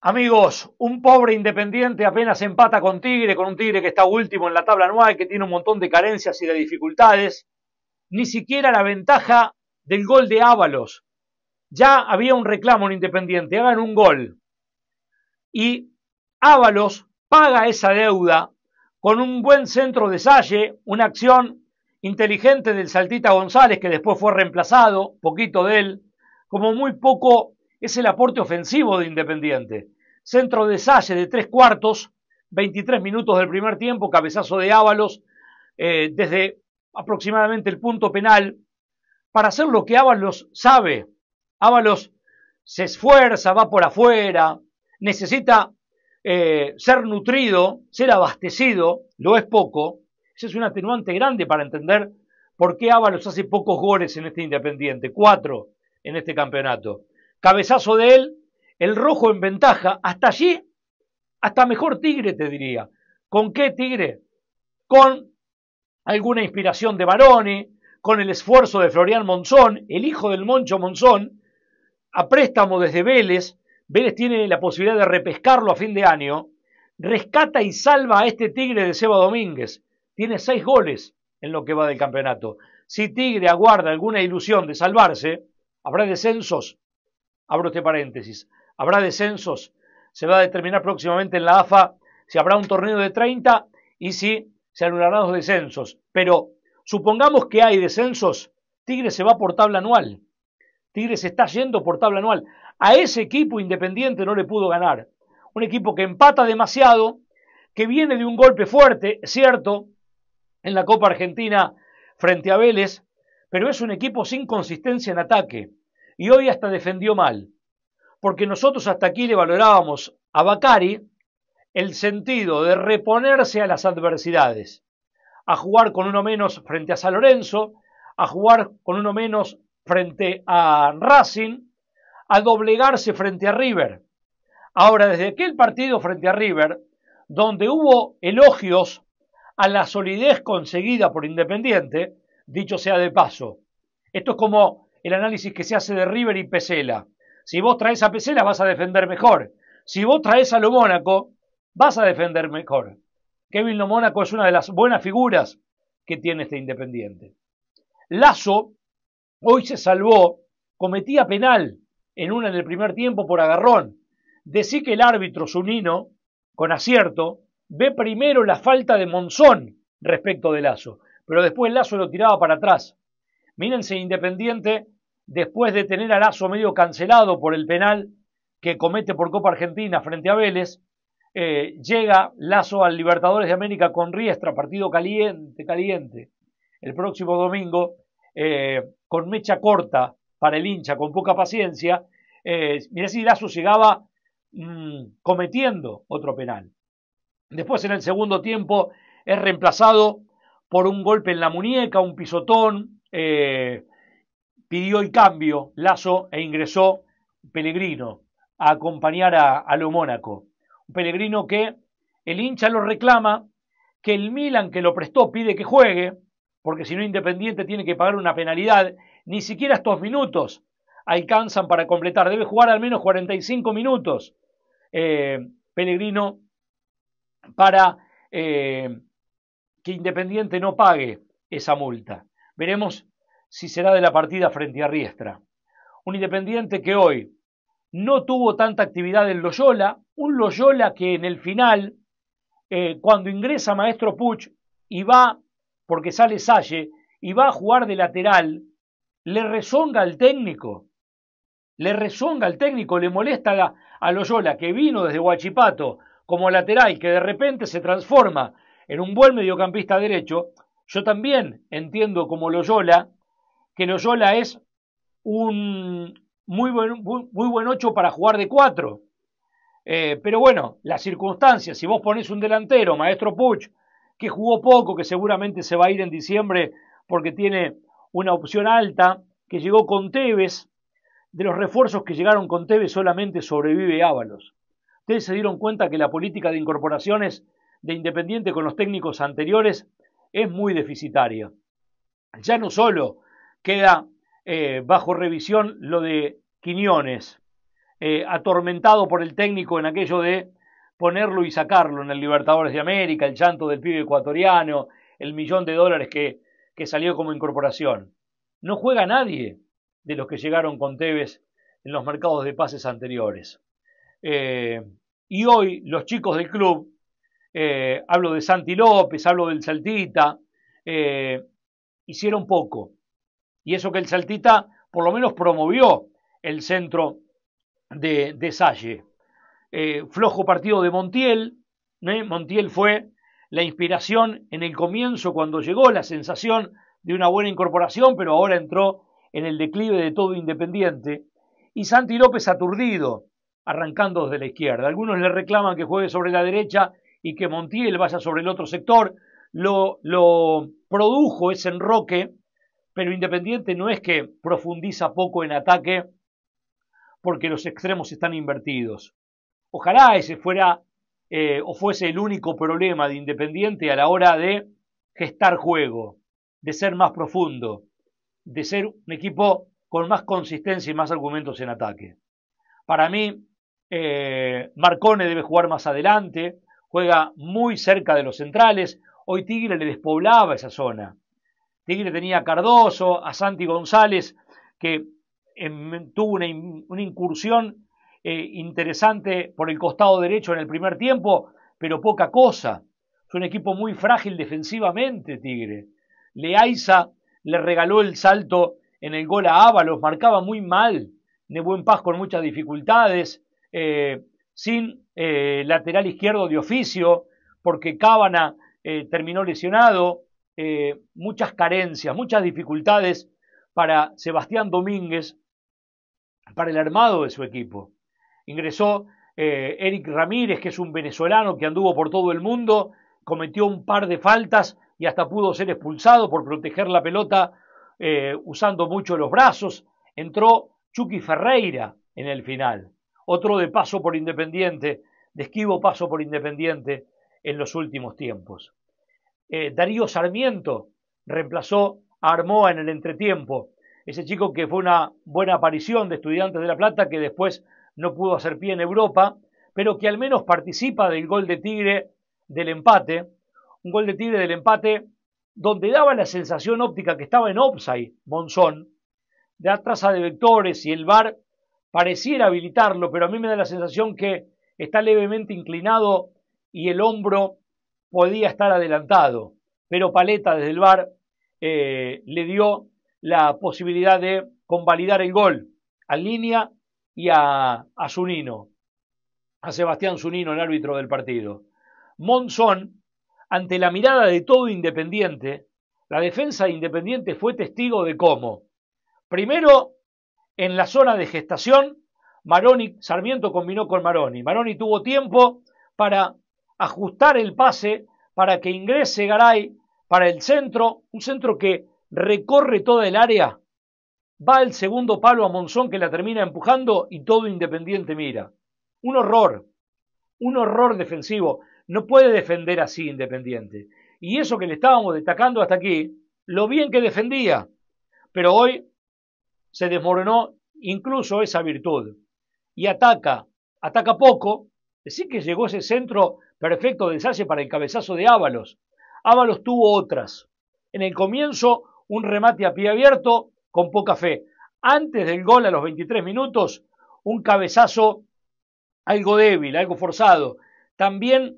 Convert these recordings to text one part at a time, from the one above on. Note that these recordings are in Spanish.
Amigos, un pobre independiente apenas empata con Tigre, con un Tigre que está último en la tabla anual, que tiene un montón de carencias y de dificultades. Ni siquiera la ventaja del gol de Ábalos. Ya había un reclamo en Independiente, hagan un gol. Y Ábalos paga esa deuda con un buen centro de Salle, una acción inteligente del Saltita González, que después fue reemplazado, poquito de él, como muy poco es el aporte ofensivo de Independiente. Centro de Salle de tres cuartos, 23 minutos del primer tiempo, cabezazo de Ábalos, eh, desde aproximadamente el punto penal, para hacer lo que Ábalos sabe. Ábalos se esfuerza, va por afuera, necesita eh, ser nutrido, ser abastecido, lo es poco. Ese es un atenuante grande para entender por qué Ábalos hace pocos goles en este Independiente, cuatro en este campeonato. Cabezazo de él, el rojo en ventaja. Hasta allí, hasta mejor Tigre, te diría. ¿Con qué Tigre? Con alguna inspiración de Baroni, con el esfuerzo de Florian Monzón, el hijo del Moncho Monzón, a préstamo desde Vélez. Vélez tiene la posibilidad de repescarlo a fin de año. Rescata y salva a este Tigre de Seba Domínguez. Tiene seis goles en lo que va del campeonato. Si Tigre aguarda alguna ilusión de salvarse, habrá descensos abro este paréntesis, habrá descensos, se va a determinar próximamente en la AFA si habrá un torneo de 30 y si se anularán los descensos. Pero supongamos que hay descensos, Tigres se va por tabla anual. Tigres está yendo por tabla anual. A ese equipo independiente no le pudo ganar. Un equipo que empata demasiado, que viene de un golpe fuerte, cierto, en la Copa Argentina frente a Vélez, pero es un equipo sin consistencia en ataque y hoy hasta defendió mal, porque nosotros hasta aquí le valorábamos a Bacari el sentido de reponerse a las adversidades, a jugar con uno menos frente a San Lorenzo, a jugar con uno menos frente a Racing, a doblegarse frente a River. Ahora, desde aquel partido frente a River, donde hubo elogios a la solidez conseguida por Independiente, dicho sea de paso, esto es como el análisis que se hace de River y Pesela. Si vos traes a Pesela, vas a defender mejor. Si vos traes a lo Mónaco, vas a defender mejor. Kevin Lo Mónaco es una de las buenas figuras que tiene este Independiente. Lazo hoy se salvó, cometía penal en una en el primer tiempo por agarrón. Decí que el árbitro Sunino, con acierto, ve primero la falta de Monzón respecto de Lazo, pero después Lazo lo tiraba para atrás. Mírense Independiente, después de tener a Lazo medio cancelado por el penal que comete por Copa Argentina frente a Vélez, eh, llega Lazo al Libertadores de América con Riestra, partido caliente, caliente, el próximo domingo, eh, con mecha corta para el hincha, con poca paciencia. Eh, si Lazo llegaba mm, cometiendo otro penal. Después en el segundo tiempo es reemplazado por un golpe en la muñeca, un pisotón, eh, pidió el cambio Lazo e ingresó Pellegrino a acompañar a, lo Mónaco. Un Pellegrino que el hincha lo reclama, que el Milan que lo prestó pide que juegue, porque si no Independiente tiene que pagar una penalidad, ni siquiera estos minutos alcanzan para completar, debe jugar al menos 45 minutos eh, Pellegrino para eh, que Independiente no pague esa multa. Veremos si será de la partida frente a Riestra. Un Independiente que hoy no tuvo tanta actividad en Loyola, un Loyola que en el final, eh, cuando ingresa Maestro Puch y va, porque sale Salle, y va a jugar de lateral, le rezonga al técnico, le rezonga al técnico, le molesta a, Loyola, que vino desde Huachipato como lateral, y que de repente se transforma en un buen mediocampista derecho, yo también entiendo como Loyola que Loyola es un muy buen, muy, buen ocho para jugar de cuatro. Eh, pero bueno, las circunstancias, si vos ponés un delantero, maestro Puch, que jugó poco, que seguramente se va a ir en diciembre porque tiene una opción alta, que llegó con Tevez, de los refuerzos que llegaron con Tevez solamente sobrevive Ábalos. Ustedes se dieron cuenta que la política de incorporaciones de Independiente con los técnicos anteriores es muy deficitaria. Ya no solo queda eh, bajo revisión lo de Quiñones, eh, atormentado por el técnico en aquello de ponerlo y sacarlo en el Libertadores de América, el llanto del pibe ecuatoriano, el millón de dólares que, que salió como incorporación. No juega nadie de los que llegaron con Tevez en los mercados de pases anteriores. Eh, y hoy los chicos del club eh, hablo de Santi López, hablo del Saltita, eh, hicieron poco. Y eso que el Saltita por lo menos promovió el centro de, de Salle. Eh, flojo partido de Montiel, Montiel fue la inspiración en el comienzo cuando llegó, la sensación de una buena incorporación, pero ahora entró en el declive de todo Independiente. Y Santi López aturdido, arrancando desde la izquierda. Algunos le reclaman que juegue sobre la derecha y que Montiel vaya sobre el otro sector. Lo, produjo ese enroque, pero Independiente no es que profundiza poco en ataque porque los extremos están invertidos. Ojalá ese fuera eh, o fuese el único problema de Independiente a la hora de gestar juego, de ser más profundo, de ser un equipo con más consistencia y más argumentos en ataque. Para mí, eh, Marcone debe jugar más adelante, juega muy cerca de los centrales. Hoy Tigre le despoblaba esa zona. Tigre tenía a Cardoso, a Santi González, que em, tuvo una, incursión eh, interesante por el costado derecho en el primer tiempo, pero poca cosa. Es un equipo muy frágil defensivamente, Tigre. Leaiza le regaló el salto en el gol a Ábalos, marcaba muy mal. de buen Paz con muchas dificultades. Eh, sin eh, lateral izquierdo de oficio, porque Cábana eh, terminó lesionado, eh, muchas carencias, muchas dificultades para Sebastián Domínguez, para el armado de su equipo. Ingresó Eric Ramírez, que es un venezolano que anduvo por todo el mundo, cometió un par de faltas y hasta pudo ser expulsado por proteger la pelota usando mucho los brazos. Entró Chucky Ferreira en el final otro de paso por Independiente, de esquivo paso por Independiente en los últimos tiempos. Eh, Darío Sarmiento reemplazó a Armoa en el entretiempo, ese chico que fue una buena aparición de Estudiantes de La Plata, que después no pudo hacer pie en Europa, pero que al menos participa del gol de Tigre del empate, un gol de Tigre del empate donde daba la sensación óptica que estaba en offside Monzón, de atrasa de vectores y el VAR pareciera habilitarlo, pero a mí me da la sensación que está levemente inclinado y el hombro podía estar adelantado. Pero Paleta desde el bar eh, le dio la posibilidad de convalidar el gol a Línea y a, a Zunino, a Sebastián Zunino, el árbitro del partido. Monzón, ante la mirada de todo Independiente, la defensa de Independiente fue testigo de cómo. Primero, en la zona de gestación, Maroni, Sarmiento combinó con Maroni. Maroni tuvo tiempo para ajustar el pase, para que ingrese Garay para el centro, un centro que recorre toda el área, va el segundo palo a Monzón que la termina empujando y todo Independiente mira. Un horror, un horror defensivo. No puede defender así Independiente. Y eso que le estábamos destacando hasta aquí, lo bien que defendía. Pero hoy se desmoronó incluso esa virtud. Y ataca, ataca poco. Decir que llegó ese centro perfecto de Salle para el cabezazo de Ábalos. Ábalos tuvo otras. En el comienzo, un remate a pie abierto con poca fe. Antes del gol, a los 23 minutos, un cabezazo algo débil, algo forzado. También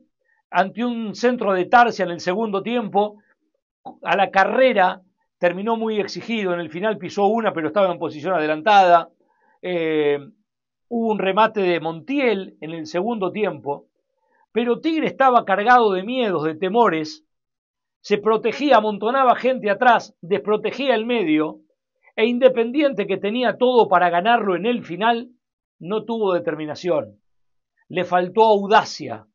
ante un centro de Tarsia en el segundo tiempo, a la carrera terminó muy exigido, en el final pisó una, pero estaba en posición adelantada. Eh, hubo un remate de Montiel en el segundo tiempo, pero Tigre estaba cargado de miedos, de temores, se protegía, amontonaba gente atrás, desprotegía el medio, e Independiente, que tenía todo para ganarlo en el final, no tuvo determinación. Le faltó audacia,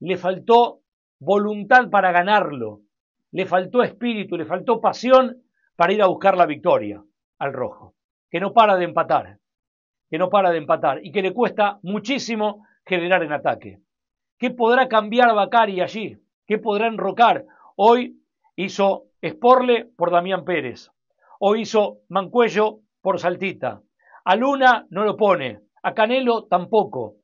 le faltó voluntad para ganarlo, le faltó espíritu, le faltó pasión para ir a buscar la victoria al rojo, que no para de empatar, que no para de empatar y que le cuesta muchísimo generar en ataque. ¿Qué podrá cambiar Bacari allí? ¿Qué podrá enrocar? Hoy hizo Sporle por Damián Pérez, hoy hizo Mancuello por Saltita. A Luna no lo pone, a Canelo tampoco,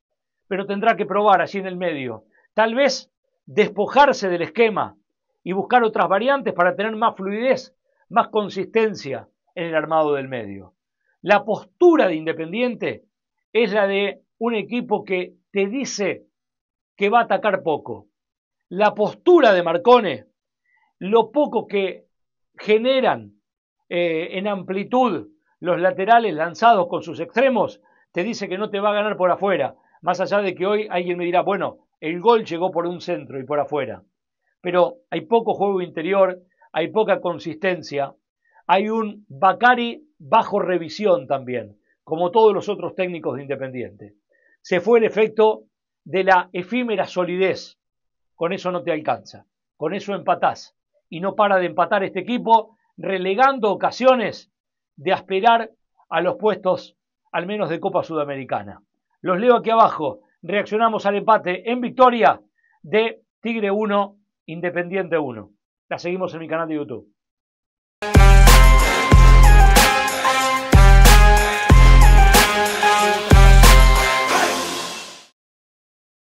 pero tendrá que probar allí en el medio. Tal vez despojarse del esquema y buscar otras variantes para tener más fluidez más consistencia en el armado del medio. La postura de Independiente es la de un equipo que te dice que va a atacar poco. La postura de Marcone, lo poco que generan eh, en amplitud los laterales lanzados con sus extremos, te dice que no te va a ganar por afuera. Más allá de que hoy alguien me dirá, bueno, el gol llegó por un centro y por afuera. Pero hay poco juego interior, hay poca consistencia, hay un Bacari bajo revisión también, como todos los otros técnicos de Independiente. Se fue el efecto de la efímera solidez. Con eso no te alcanza, con eso empatás. Y no para de empatar este equipo, relegando ocasiones de aspirar a los puestos, al menos de Copa Sudamericana. Los leo aquí abajo. Reaccionamos al empate en victoria de Tigre 1, Independiente 1 la seguimos en mi canal de YouTube.